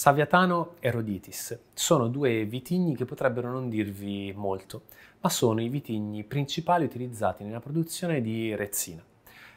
Saviatano e Roditis sono due vitigni che potrebbero non dirvi molto, ma sono i vitigni principali utilizzati nella produzione di Rezzina.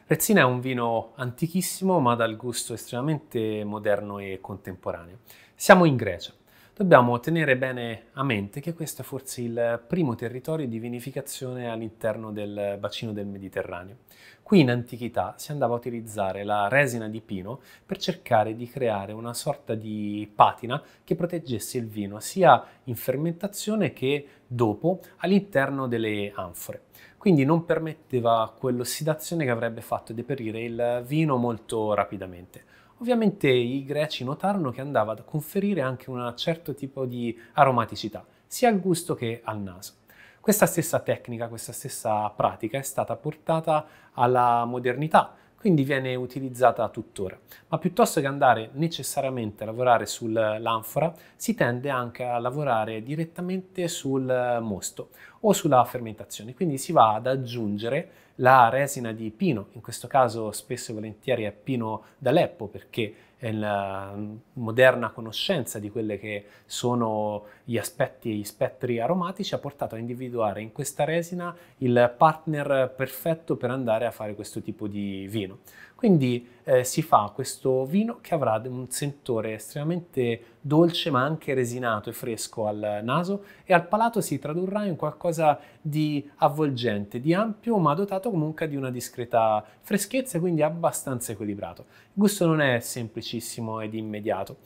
Rezzina è un vino antichissimo ma dal gusto estremamente moderno e contemporaneo. Siamo in Grecia. Dobbiamo tenere bene a mente che questo è forse il primo territorio di vinificazione all'interno del bacino del Mediterraneo. Qui in antichità si andava a utilizzare la resina di pino per cercare di creare una sorta di patina che proteggesse il vino sia in fermentazione che dopo all'interno delle anfore. Quindi non permetteva quell'ossidazione che avrebbe fatto deperire il vino molto rapidamente. Ovviamente i greci notarono che andava a conferire anche un certo tipo di aromaticità, sia al gusto che al naso. Questa stessa tecnica, questa stessa pratica è stata portata alla modernità quindi viene utilizzata tuttora. Ma piuttosto che andare necessariamente a lavorare sull'anfora, si tende anche a lavorare direttamente sul mosto o sulla fermentazione, quindi si va ad aggiungere la resina di pino, in questo caso spesso e volentieri è pino d'Aleppo perché e la moderna conoscenza di quelli che sono gli aspetti e gli spettri aromatici ha portato a individuare in questa resina il partner perfetto per andare a fare questo tipo di vino. Quindi eh, si fa questo vino che avrà un sentore estremamente dolce ma anche resinato e fresco al naso e al palato si tradurrà in qualcosa di avvolgente, di ampio ma dotato comunque di una discreta freschezza e quindi abbastanza equilibrato. Il gusto non è semplicissimo ed immediato.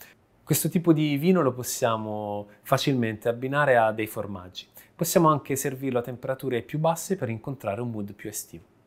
Questo tipo di vino lo possiamo facilmente abbinare a dei formaggi. Possiamo anche servirlo a temperature più basse per incontrare un mood più estivo.